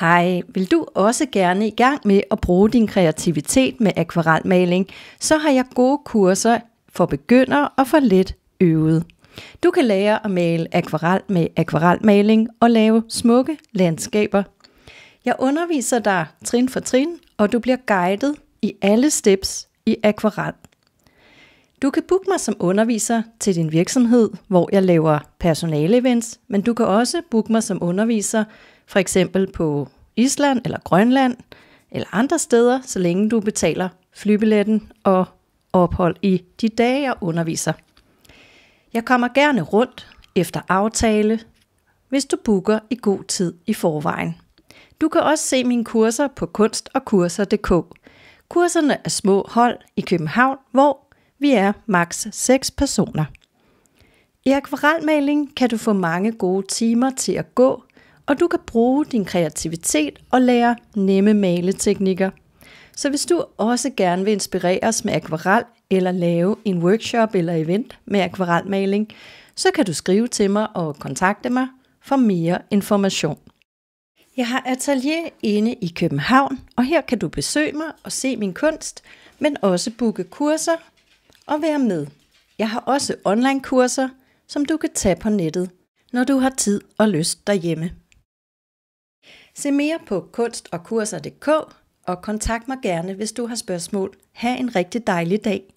Hej, vil du også gerne i gang med at bruge din kreativitet med akvarelmaling, så har jeg gode kurser for begynder og for lidt øvet. Du kan lære at male akvarel med akvarelmaling og lave smukke landskaber. Jeg underviser dig trin for trin, og du bliver guidet i alle steps i akvarel. Du kan booke mig som underviser til din virksomhed, hvor jeg laver personale events, men du kan også booke mig som underviser for eksempel på Island eller Grønland eller andre steder, så længe du betaler flybilletten og ophold i de dage, jeg underviser. Jeg kommer gerne rundt efter aftale, hvis du booker i god tid i forvejen. Du kan også se mine kurser på kunst og kurser.dk. Kurserne er små hold i København, hvor vi er maks 6 personer. I akvarelmaling kan du få mange gode timer til at gå og du kan bruge din kreativitet og lære nemme maleteknikker. Så hvis du også gerne vil inspireres med akvarel eller lave en workshop eller event med akvarelmaling, så kan du skrive til mig og kontakte mig for mere information. Jeg har atelier inde i København, og her kan du besøge mig og se min kunst, men også booke kurser og være med. Jeg har også online kurser, som du kan tage på nettet, når du har tid og lyst derhjemme. Se mere på kunstogkurser.dk og kontakt mig gerne, hvis du har spørgsmål. Ha' en rigtig dejlig dag.